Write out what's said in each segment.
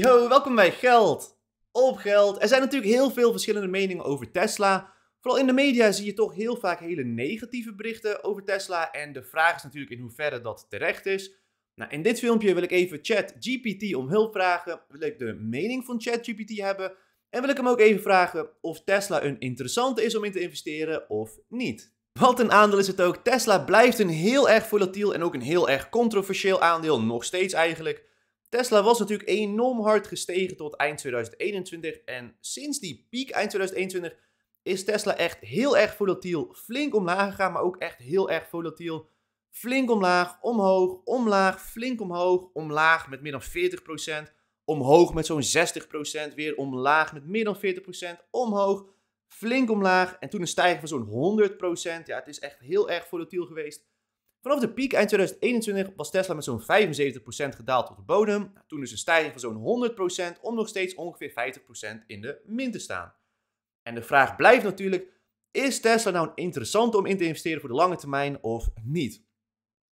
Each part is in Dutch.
Yo, welkom bij Geld op Geld. Er zijn natuurlijk heel veel verschillende meningen over Tesla. Vooral in de media zie je toch heel vaak hele negatieve berichten over Tesla. En de vraag is natuurlijk in hoeverre dat terecht is. Nou, in dit filmpje wil ik even ChatGPT om hulp vragen. Wil ik de mening van ChatGPT hebben. En wil ik hem ook even vragen of Tesla een interessante is om in te investeren of niet. Wat een aandeel is het ook. Tesla blijft een heel erg volatiel en ook een heel erg controversieel aandeel. Nog steeds eigenlijk. Tesla was natuurlijk enorm hard gestegen tot eind 2021 en sinds die piek eind 2021 is Tesla echt heel erg volatiel flink omlaag gegaan, maar ook echt heel erg volatiel flink omlaag, omhoog, omlaag, flink omhoog, omlaag met meer dan 40%, omhoog met zo'n 60%, weer omlaag met meer dan 40%, omhoog, flink omlaag en toen een stijging van zo'n 100%. Ja, het is echt heel erg volatiel geweest. Vanaf de piek eind 2021 was Tesla met zo'n 75% gedaald tot de bodem. Nou, toen dus een stijging van zo'n 100% om nog steeds ongeveer 50% in de min te staan. En de vraag blijft natuurlijk, is Tesla nou interessant om in te investeren voor de lange termijn of niet?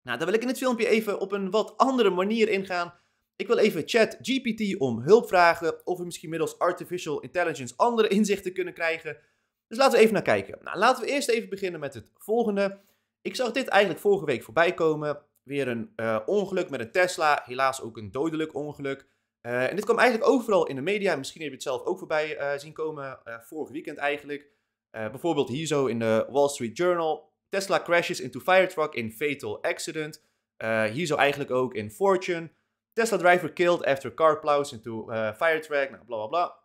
Nou, daar wil ik in dit filmpje even op een wat andere manier ingaan. Ik wil even chat GPT om hulp vragen of we misschien middels artificial intelligence andere inzichten kunnen krijgen. Dus laten we even naar kijken. Nou, laten we eerst even beginnen met het volgende. Ik zag dit eigenlijk vorige week voorbij komen. Weer een eh, ongeluk met een Tesla, helaas ook een dodelijk ongeluk. Eh, en dit kwam eigenlijk overal in de media. Misschien heb je het zelf ook voorbij eh, zien komen, vorig weekend eigenlijk. bijvoorbeeld hier zo in de Wall Street Journal. Tesla crashes into firetruck in fatal accident. hier zo eigenlijk ook in Fortune. Tesla driver killed after car plows into firetruck. Nou, bla bla bla.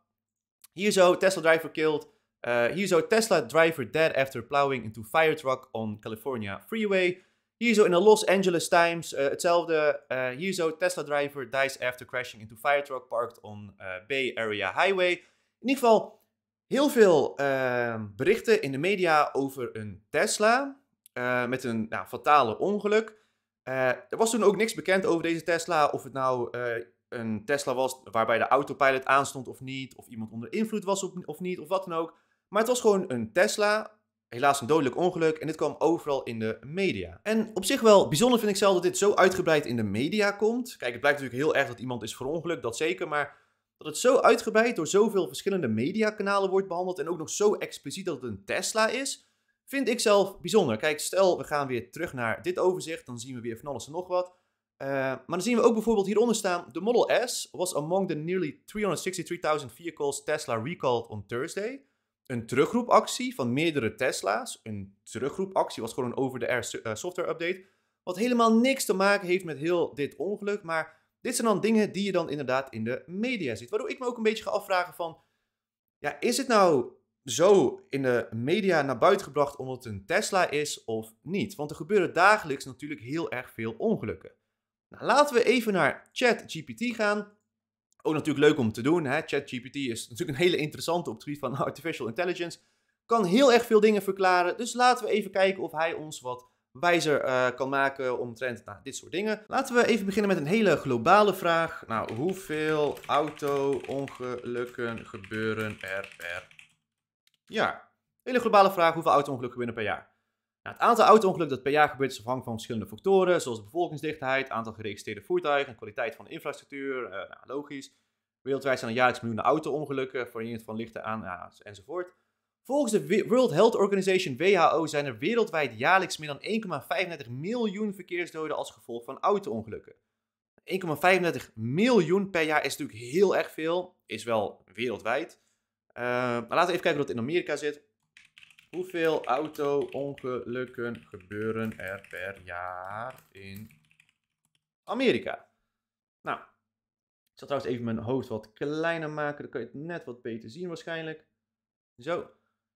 Hier zo, Tesla driver killed uh, hier zo Tesla driver dead after plowing into fire truck on California freeway. Hier zo in de Los Angeles Times eh, hetzelfde. Uh, hier zo Tesla driver dies after crashing into fire truck parked on Bay Area highway. In ieder geval heel veel ehm, berichten in de media over een Tesla met een nou, fatale ongeluk. er was toen ook niks bekend over deze Tesla, of het nou een Tesla was waarbij de autopilot aanstond of niet, of iemand onder invloed was of niet, of wat dan ook. Maar het was gewoon een Tesla. Helaas een dodelijk ongeluk en dit kwam overal in de media. En op zich wel bijzonder vind ik zelf dat dit zo uitgebreid in de media komt. Kijk, het blijkt natuurlijk heel erg dat iemand is verongelukt, dat zeker. Maar dat het zo uitgebreid door zoveel verschillende mediakanalen wordt behandeld en ook nog zo expliciet dat het een Tesla is, vind ik zelf bijzonder. Kijk, stel we gaan weer terug naar dit overzicht, dan zien we weer van alles en nog wat. Eh, maar dan zien we ook bijvoorbeeld hieronder staan: de Model S was among the nearly 363.000 vehicles Tesla recalled on Thursday een terugroepactie van meerdere Tesla's. Een terugroepactie was gewoon een over-the-air eh, software update. Wat helemaal niks te maken heeft met heel dit ongeluk. Maar dit zijn dan dingen die je dan inderdaad in de media ziet. Waardoor ik me ook een beetje ga afvragen van... Ja, is het nou zo in de media naar buiten gebracht omdat het een Tesla is of niet? Want er gebeuren dagelijks natuurlijk heel erg veel ongelukken. Nou, laten we even naar ChatGPT gaan. Ook natuurlijk leuk om te doen. ChatGPT is natuurlijk een hele interessante op het gebied van artificial intelligence. Kan heel erg veel dingen verklaren. Dus laten we even kijken of hij ons wat wijzer eh, kan maken omtrent naar nou, dit soort dingen. Laten we even beginnen met een hele globale vraag. Nou, hoeveel auto-ongelukken gebeuren per jaar? Hele globale vraag, hoeveel auto-ongelukken gebeuren per jaar? het aantal auto-ongelukken dat per jaar gebeurt is afhankelijk van verschillende factoren, zoals de bevolkingsdichtheid, aantal geregistreerde voertuigen, en kwaliteit van de infrastructuur, eh, nou, logisch. Wereldwijd zijn er jaarlijks miljoenen auto-ongelukken, variërend van lichte aan ja, enzovoort. Volgens de World Health Organization WHO zijn er wereldwijd jaarlijks meer dan 1,35 miljoen verkeersdoden als gevolg van auto-ongelukken. 1,35 miljoen per jaar is natuurlijk heel erg veel, is wel wereldwijd. Eh, maar laten we even kijken wat dat in Amerika zit. Hoeveel auto-ongelukken gebeuren er per jaar in Amerika? Nou, ik zal trouwens even mijn hoofd wat kleiner maken. Dan kan je het net wat beter zien waarschijnlijk. Zo.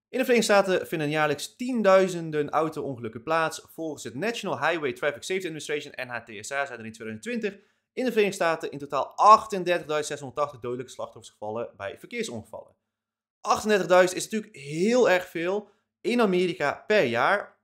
In de Verenigde Staten vinden jaarlijks tienduizenden auto-ongelukken plaats. Volgens het National Highway Traffic Safety Administration, NHTSA, zijn er in 2020 in de Verenigde Staten in totaal 38.680 dodelijke slachtoffers gevallen bij verkeersongevallen. 38.000 is natuurlijk heel erg veel in Amerika per jaar.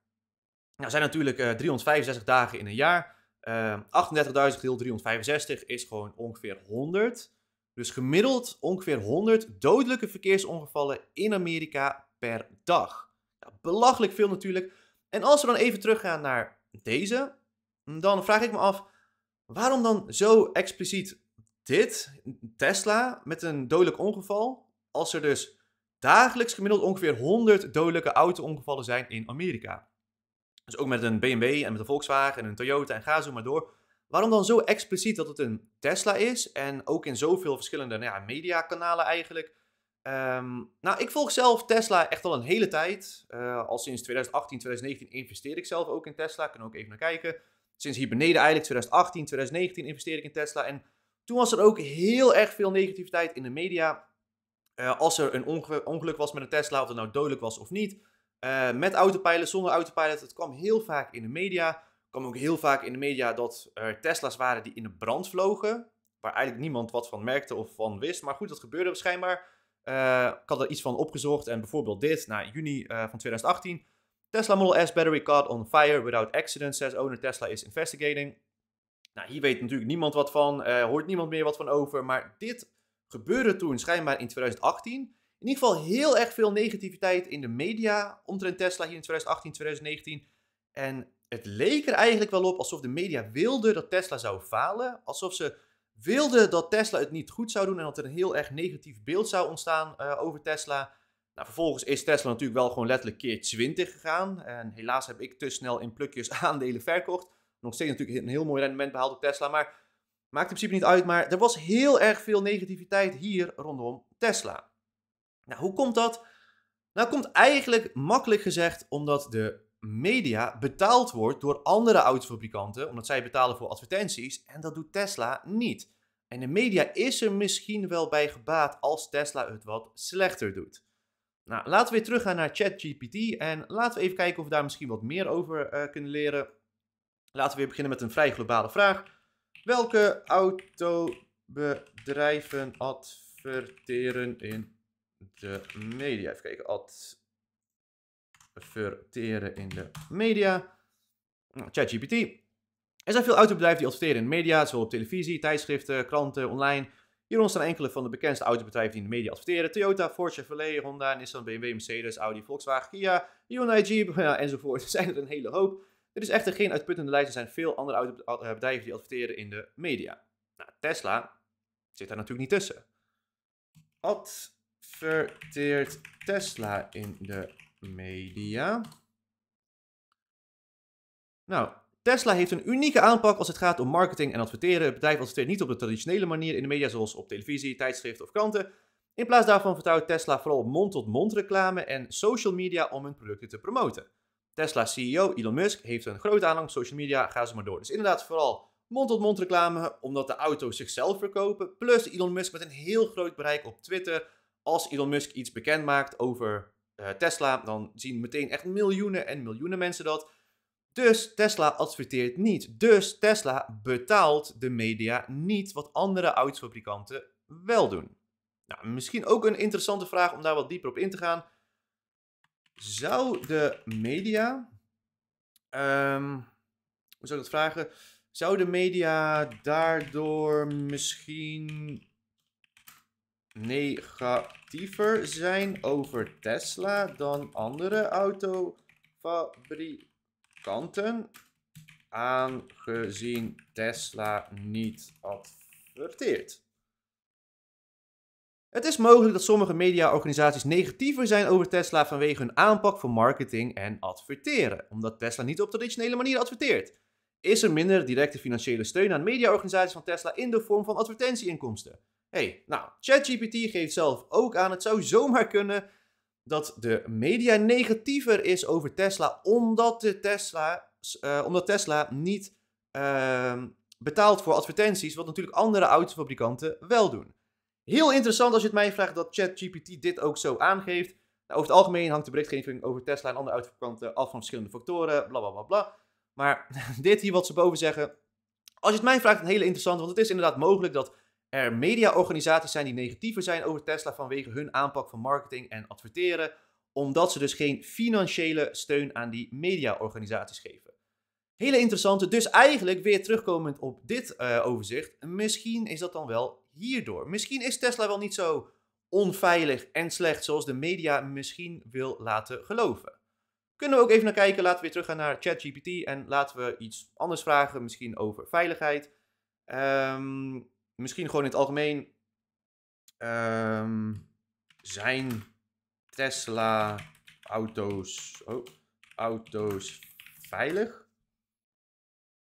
Nou zijn natuurlijk uh, eh, 365 dagen in een jaar. Uh, 38.000 deel 365 is gewoon ongeveer 100. Dus gemiddeld ongeveer 100 dodelijke verkeersongevallen in Amerika per dag. Nou, belachelijk veel natuurlijk. En als we dan even teruggaan naar deze, dan vraag ik me af waarom dan zo expliciet dit, Tesla, met een dodelijk ongeval, als er dus dagelijks gemiddeld ongeveer 100 dodelijke auto-ongevallen zijn in Amerika. Dus ook met een BMW en met een Volkswagen en een Toyota en ga zo maar door. Waarom dan zo expliciet dat het een Tesla is en ook in zoveel verschillende nou ja, mediakanalen eigenlijk? Ehm, nou, ik volg zelf Tesla echt al een hele tijd. Uh, al sinds 2018, 2019 investeer ik zelf ook in Tesla. Kunnen ook even naar kijken. Sinds hier beneden eigenlijk, 2018, 2019 investeer ik in Tesla. En toen was er ook heel erg veel negativiteit in de media eh, als er een ongeluk was met een Tesla, of het nou dodelijk was of niet. Eh, met autopilot, zonder autopilot. Het kwam heel vaak in de media. Het kwam ook heel vaak in de media dat er Tesla's waren die in de brand vlogen. Waar eigenlijk niemand wat van merkte of van wist. Maar goed, dat gebeurde waarschijnlijk. Dus uh, eh, ik had er iets van opgezocht. En bijvoorbeeld dit, na juni van 2018. Tesla Model S battery caught on fire without accident, says owner Tesla is investigating. Nou, hier weet natuurlijk niemand wat van, uh, hoort niemand meer wat van over, maar dit gebeurde toen schijnbaar in 2018 in ieder geval heel erg veel negativiteit in de media omtrent Tesla hier in 2018, 2019. En het leek er eigenlijk wel op alsof de media wilde dat Tesla zou falen. Alsof ze wilden dat Tesla het niet goed zou doen en dat er een heel erg negatief beeld zou ontstaan eh, over Tesla. Nou, vervolgens is Tesla natuurlijk wel gewoon letterlijk keer 20 gegaan. En helaas heb ik te snel in plukjes aandelen verkocht. Nog steeds natuurlijk een heel mooi rendement behaald op Tesla. Maar Maakt in principe niet uit, maar er was heel erg veel negativiteit hier rondom Tesla. Nou, hoe komt dat? Nou, komt eigenlijk makkelijk gezegd omdat de media betaald wordt door andere autofabrikanten, omdat zij betalen voor advertenties en dat doet Tesla niet. En de media is er misschien wel bij gebaat als Tesla het wat slechter doet. Nou, laten we weer teruggaan naar ChatGPT en laten we even kijken of we daar misschien wat meer over eh, kunnen leren. Laten we weer beginnen met een vrij globale vraag. Welke autobedrijven adverteren in de media? Even kijken. Adverteren in de media. ChatGPT. Er zijn veel autobedrijven die adverteren in de media, zowel op televisie, tijdschriften, kranten, online. Hieronder staan enkele van de bekendste autobedrijven die in de media adverteren. Toyota, Ford, Chevrolet, Honda, Nissan, BMW, Mercedes, Audi, Volkswagen, Kia, Hyundai, Jeep ja, enzovoort. Er zijn er een hele hoop. Dit is echter geen uitputtende lijst. Er zijn veel andere eh, bedrijven die adverteren in de media. Nou, Tesla zit daar natuurlijk niet tussen. Adverteert Tesla in de media? Nou, Tesla heeft een unieke aanpak als het gaat om marketing en adverteren. Het bedrijf adverteert niet op de traditionele manier in de media, zoals op televisie, tijdschriften of kranten. In plaats daarvan vertrouwt Tesla vooral mond-tot-mond -mond reclame en social media om hun producten te promoten. Tesla CEO Elon Musk heeft een grote aanhang op social media, ga ze maar door. Dus inderdaad vooral mond-tot-mond reclame, omdat de auto's zichzelf verkopen. Plus Elon Musk met een heel groot bereik op Twitter. Als Elon Musk iets bekend maakt over eh, Tesla, dan zien meteen echt miljoenen en miljoenen mensen dat. Dus Tesla adverteert niet. Dus Tesla betaalt de media niet, wat andere autofabrikanten wel doen. Nou, misschien ook een interessante vraag om daar wat dieper op in te gaan. Zou de media. Ehm, hoe zou ik dat vragen? Zou de media daardoor misschien negatiever zijn over Tesla dan andere autofabrikanten? Aangezien Tesla niet adverteert. Het is mogelijk dat sommige mediaorganisaties negatiever zijn over Tesla vanwege hun aanpak van marketing en adverteren, omdat Tesla niet op traditionele manier adverteert. Is er minder directe financiële steun aan mediaorganisaties van Tesla in de vorm van advertentieinkomsten? hey, nou, ChatGPT geeft zelf ook aan, het zou zomaar kunnen dat de media negatiever is over Tesla, omdat, de Tesla, eh, omdat Tesla niet ehm, betaalt voor advertenties, wat natuurlijk andere autofabrikanten wel doen. Heel interessant als je het mij vraagt dat ChatGPT dit ook zo aangeeft. Nou, over het algemeen hangt de berichtgeving over Tesla en andere uitverkanten af van verschillende factoren, bla bla bla Maar dit hier wat ze boven zeggen, als je het mij vraagt, een hele interessant, want het is inderdaad mogelijk dat er mediaorganisaties zijn die negatiever zijn over Tesla vanwege hun aanpak van marketing en adverteren, omdat ze dus geen financiële steun aan die mediaorganisaties geven. Hele interessante, dus eigenlijk weer terugkomend op dit eh, overzicht, misschien is dat dan wel hierdoor. Misschien is Tesla wel niet zo onveilig en slecht zoals de media misschien wil laten geloven. Kunnen we ook even naar kijken, laten we weer teruggaan naar ChatGPT en laten we iets anders vragen, misschien over veiligheid. Ehm, misschien gewoon in het algemeen. Ehm, zijn Tesla auto's, oh, auto's veilig?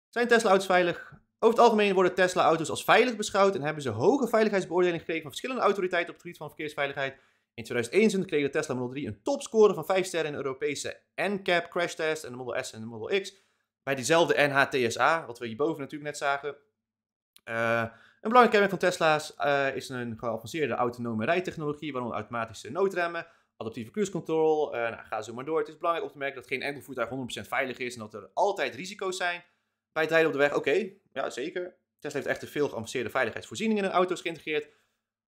Zijn Tesla auto's veilig? Over het algemeen worden Tesla-auto's als veilig beschouwd en hebben ze hoge veiligheidsbeoordelingen gekregen van verschillende autoriteiten op het gebied van verkeersveiligheid. In 2021 kreeg de Tesla Model 3 een topscore van 5 sterren in de Europese NCAP crash test en de Model S en de Model X. Bij diezelfde NHTSA, wat we hierboven natuurlijk net zagen. Eh, een belangrijk kenmerk van Tesla's eh, is een geavanceerde autonome rijtechnologie, waaronder automatische noodremmen, adaptieve cruise control. Eh, nou, ga zo maar door. Het is belangrijk om te merken dat geen enkel voertuig 100% veilig is en dat er altijd risico's zijn bij rijden op de weg, oké, ja zeker. Tesla heeft echt de veel geavanceerde veiligheidsvoorzieningen in auto's geïntegreerd.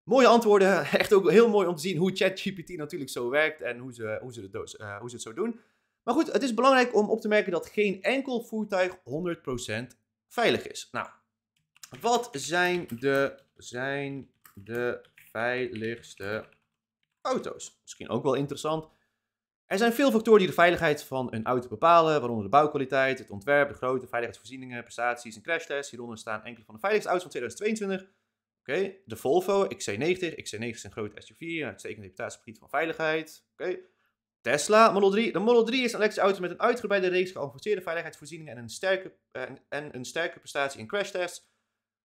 Mooie antwoorden, echt ook heel mooi om te zien hoe ChatGPT natuurlijk zo werkt en hoe ze, hoe, ze het eh, hoe ze het zo doen. Maar goed, het is belangrijk om op te merken dat geen enkel voertuig 100% veilig is. Nou, wat zijn de, zijn de veiligste auto's? Misschien ook wel interessant. Er zijn veel factoren die de veiligheid van een auto bepalen, waaronder de bouwkwaliteit, het ontwerp, de grootte, veiligheidsvoorzieningen, prestaties en crashtests. Hieronder staan enkele van de veiligste auto's van 2022. Oké, de Volvo XC90. XC90 is een grote SUV, een uitstekende reputatie op het van veiligheid. Oké, Tesla Model 3. De Model 3 is een elektrische auto met een uitgebreide reeks geavanceerde veiligheidsvoorzieningen en een sterke, eh, en een sterke prestatie in crashtests.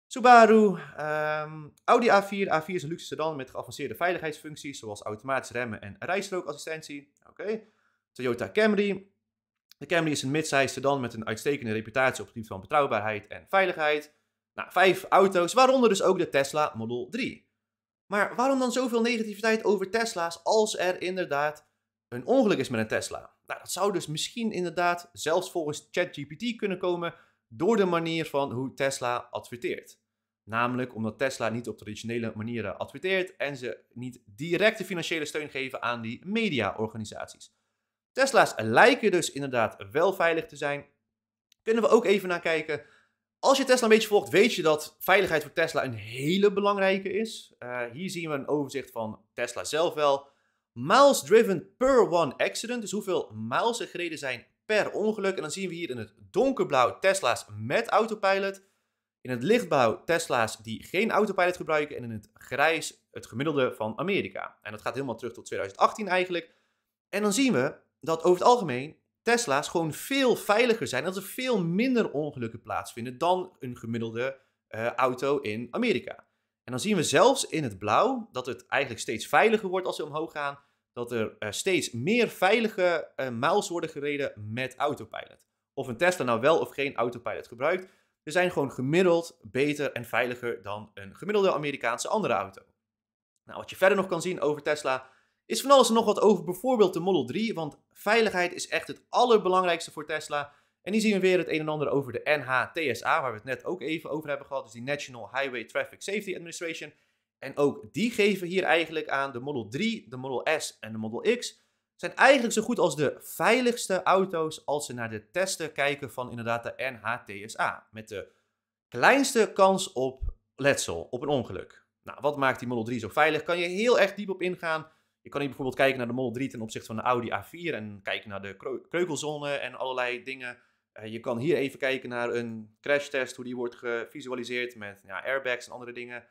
Subaru, ehm, Audi A4. A4 is een luxe sedan met geavanceerde veiligheidsfuncties, zoals automatisch remmen en rijstrookassistentie. Oké. Toyota Camry. De Camry is een midsize sedan met een uitstekende reputatie op het gebied van betrouwbaarheid en veiligheid. Nou, vijf auto's, waaronder dus ook de Tesla Model 3. Maar waarom dan zoveel negativiteit over Tesla's als er inderdaad een ongeluk is met een Tesla? Nou, dat zou dus misschien inderdaad zelfs volgens ChatGPT kunnen komen door de manier van hoe Tesla adverteert. Namelijk omdat Tesla niet op traditionele manieren adverteert en ze niet directe financiële steun geven aan die mediaorganisaties. Tesla's lijken dus inderdaad wel veilig te zijn. Kunnen we ook even naar kijken. Als je Tesla een beetje volgt, weet je dat veiligheid voor Tesla een hele belangrijke is. Eh, hier zien we een overzicht van Tesla zelf wel. Miles driven per one accident, dus hoeveel miles er gereden zijn per ongeluk. En dan zien we hier in het donkerblauw Tesla's met autopilot. In het lichtblauw Tesla's die geen autopilot gebruiken. En in het grijs het gemiddelde van Amerika. En dat gaat helemaal terug tot 2018 eigenlijk. En dan zien we dat over het algemeen Tesla's gewoon veel veiliger zijn. En dat er veel minder ongelukken plaatsvinden dan een gemiddelde eh, auto in Amerika. En dan zien we zelfs in het blauw dat het eigenlijk steeds veiliger wordt als ze omhoog gaan dat er eh, steeds meer veilige uh, miles worden gereden met autopilot. Of een Tesla nou wel of geen autopilot gebruikt, ze zijn gewoon gemiddeld beter en veiliger dan een gemiddelde Amerikaanse andere auto. Nou, wat je verder nog kan zien over Tesla is van alles en nog wat over bijvoorbeeld de Model 3, want veiligheid is echt het allerbelangrijkste voor Tesla. En hier zien we weer het een en ander over de NHTSA, waar we het net ook even over hebben gehad, dus die National Highway Traffic Safety Administration. En ook die geven hier eigenlijk aan de Model 3, de Model S en de Model X zijn eigenlijk zo goed als de veiligste auto's als ze naar de testen kijken van inderdaad de NHTSA. Met de kleinste kans op letsel, op een ongeluk. Nou, wat maakt die Model 3 zo veilig? Kan je heel erg diep op ingaan. Je kan hier bijvoorbeeld kijken naar de Model 3 ten opzichte van de Audi A4 en kijken naar de kreukelzone en allerlei dingen. Eh, je kan hier even kijken naar een crashtest, hoe die wordt gevisualiseerd met ja, airbags en andere dingen.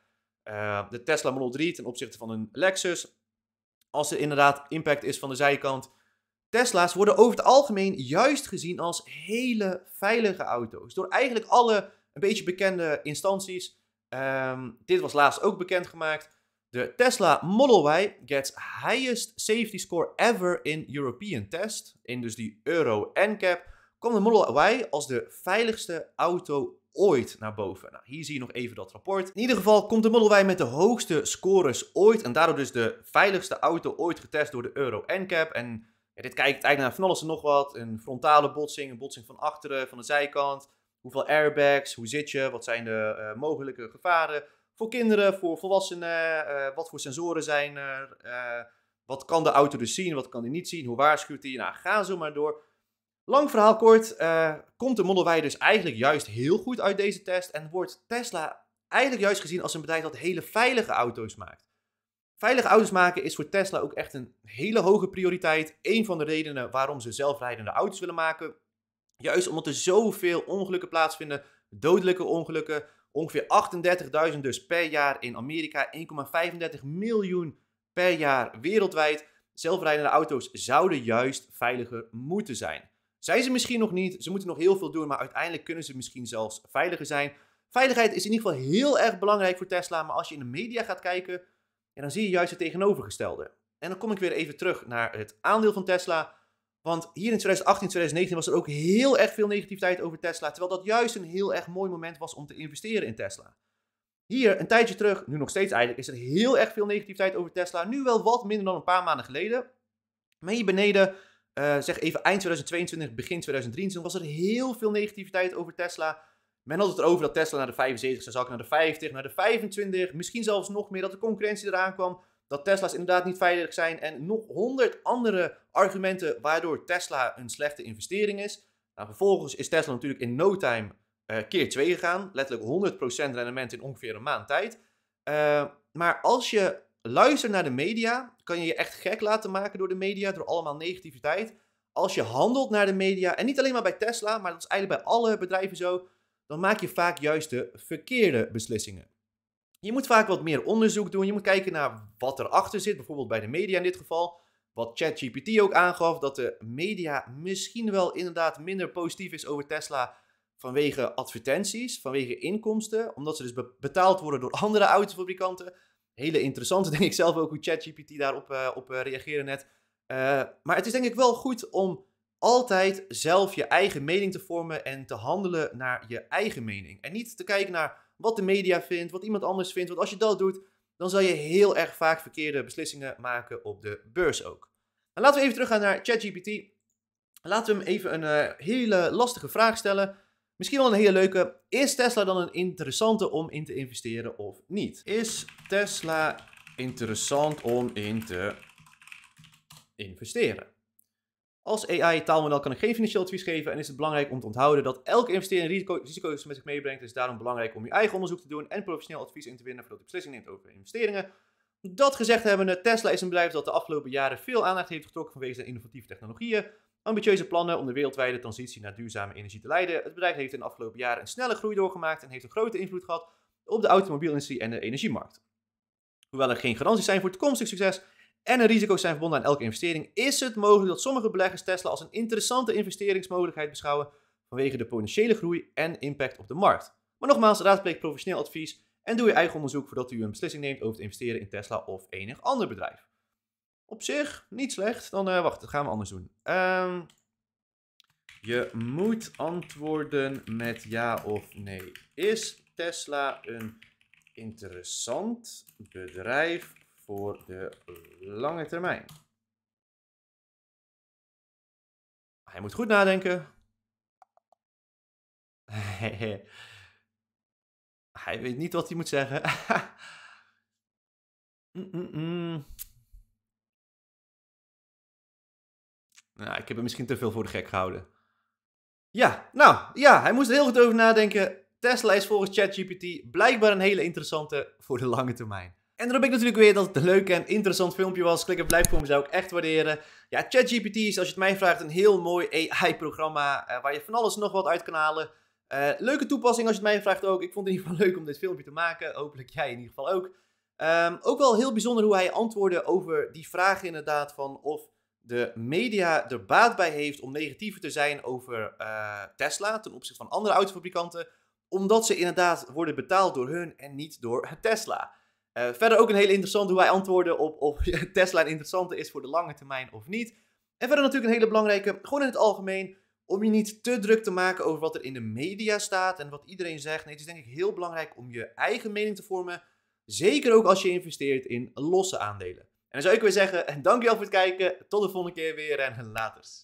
Eh, de Tesla Model 3 ten opzichte van een Lexus. Als er inderdaad impact is van de zijkant. Tesla's worden over het algemeen juist gezien als hele veilige auto's. Door eigenlijk alle een beetje bekende instanties. Ehm, dit was laatst ook bekendgemaakt. De Tesla Model Y gets highest safety score ever in European test. In dus die Euro NCAP komt de Model Y als de veiligste auto ooit naar boven. Nou, hier zie je nog even dat rapport. In ieder geval komt de Model met de hoogste scores ooit en daardoor dus de veiligste auto ooit getest door de Euro NCAP. En dit kijkt eigenlijk naar van alles en nog wat. Een frontale botsing, een botsing van achteren, van de zijkant. Hoeveel airbags, hoe zit je, wat zijn de eh, mogelijke gevaren. Voor kinderen, voor volwassenen, eh, wat voor sensoren zijn er. Eh, wat kan de auto dus zien, wat kan hij niet zien, hoe waarschuwt hij. Nou, ga zo maar door. Lang verhaal kort, eh, komt de Model Y dus eigenlijk juist heel goed uit deze test en wordt Tesla eigenlijk juist gezien als een bedrijf dat hele veilige auto's maakt. Veilige auto's maken is voor Tesla ook echt een hele hoge prioriteit. Een van de redenen waarom ze zelfrijdende auto's willen maken. Juist omdat er zoveel ongelukken plaatsvinden, dodelijke ongelukken. Ongeveer 38.000 dus per jaar in Amerika, 1,35 miljoen per jaar wereldwijd. Zelfrijdende auto's zouden juist veiliger moeten zijn. Zijn ze misschien nog niet, ze moeten nog heel veel doen, maar uiteindelijk kunnen ze misschien zelfs veiliger zijn. Veiligheid is in ieder geval heel erg belangrijk voor Tesla, maar als je in de media gaat kijken, dan zie je juist het tegenovergestelde. En dan kom ik weer even terug naar het aandeel van Tesla. Want hier in 2018, 2019 was er ook heel erg veel negativiteit over Tesla. Terwijl dat juist een heel erg mooi moment was om te investeren in Tesla. Hier, een tijdje terug, nu nog steeds eigenlijk, is er heel erg veel negativiteit over Tesla. Nu wel wat minder dan een paar maanden geleden. Maar hier beneden eh, zeg even eind 2022, begin 2023 was er heel veel negativiteit over Tesla. Men had het erover dat Tesla naar de 75 zou zakken, naar de 50, naar de 25, misschien zelfs nog meer dat de concurrentie eraan kwam. Dat Tesla's inderdaad niet veilig zijn en nog honderd andere argumenten waardoor Tesla een slechte investering is. Nou, vervolgens is Tesla natuurlijk in no time eh, keer 2 gegaan. Letterlijk 100% rendement in ongeveer een maand tijd. Eh, maar als je luister naar de media. Kan je je echt gek laten maken door de media, door allemaal negativiteit. Als je handelt naar de media, en niet alleen maar bij Tesla, maar dat is eigenlijk bij alle bedrijven zo, dan maak je vaak juist de verkeerde beslissingen. Je moet vaak wat meer onderzoek doen. Je moet kijken naar wat erachter zit, bijvoorbeeld bij de media in dit geval. Wat ChatGPT ook aangaf, dat de media misschien wel inderdaad minder positief is over Tesla vanwege advertenties, vanwege inkomsten, omdat ze dus betaald worden door andere autofabrikanten hele interessante, denk ik zelf ook, hoe ChatGPT daarop uh, op, eh, reageerde net. Eh, maar het is denk ik wel goed om altijd zelf je eigen mening te vormen en te handelen naar je eigen mening. En niet te kijken naar wat de media vindt, wat iemand anders vindt. Want als je dat doet, dan zal je heel erg vaak verkeerde beslissingen maken op de beurs ook. laten we even teruggaan naar ChatGPT. Laten we hem even een hele lastige vraag stellen. Misschien wel een hele leuke. Is Tesla dan een interessante om in te investeren of niet? Is Tesla interessant om in te investeren? Als AI-taalmodel kan ik geen financieel advies geven en is het belangrijk om te onthouden dat elke investering risico, risico's met zich meebrengt. Het is daarom belangrijk om je eigen onderzoek te doen en professioneel advies in te winnen voordat je beslissing neemt over investeringen. Dat gezegd hebbende, Tesla is een bedrijf dat de afgelopen jaren veel aandacht heeft getrokken vanwege zijn innovatieve technologieën. Ambitieuze plannen om de wereldwijde transitie naar duurzame energie te leiden. Het bedrijf heeft in de afgelopen jaren een snelle groei doorgemaakt en heeft een grote invloed gehad op de automobielindustrie en de energiemarkt. Hoewel er geen garanties zijn voor toekomstig succes en er risico's zijn verbonden aan elke investering, is het mogelijk dat sommige beleggers Tesla als een interessante investeringsmogelijkheid beschouwen vanwege de potentiële groei en impact op de markt. Maar nogmaals, raadpleeg professioneel advies en doe je eigen onderzoek voordat u een beslissing neemt over te investeren in Tesla of enig ander bedrijf. Op zich niet slecht. Dan eh, wacht, dat gaan we anders doen. Ehm, je moet antwoorden met ja of nee. Is Tesla een interessant bedrijf voor de lange termijn? Hij moet goed nadenken. hij weet niet wat hij moet zeggen. -mm. mm, mm. Nou, ik heb hem misschien te veel voor de gek gehouden. Ja, nou ja, hij moest er heel goed over nadenken. Tesla is volgens ChatGPT blijkbaar een hele interessante voor de lange termijn. En dan heb ik natuurlijk weer dat het een leuk en interessant filmpje was. Klik op blijf voor me zou ik echt waarderen. Ja, ChatGPT is, als je het mij vraagt, een heel mooi AI-programma eh, waar je van alles nog wat uit kan halen. Eh, leuke toepassing als je het mij vraagt ook. Ik vond het in ieder geval leuk om dit filmpje te maken. Hopelijk jij in ieder geval ook. Ehm, ook wel heel bijzonder hoe hij antwoordde over die vraag inderdaad van of de media er baat bij heeft om negatiever te zijn over eh, Tesla ten opzichte van andere autofabrikanten, omdat ze inderdaad worden betaald door hun en niet door Tesla. Eh, verder ook een hele interessante hoe wij antwoorden op of Tesla een interessante is voor de lange termijn of niet. En verder natuurlijk een hele belangrijke, gewoon in het algemeen, om je niet te druk te maken over wat er in de media staat en wat iedereen zegt. Nee, het is denk ik heel belangrijk om je eigen mening te vormen. Zeker ook als je investeert in losse aandelen. En dan zou ik weer zeggen, dankjewel voor het kijken. Tot de volgende keer weer en later.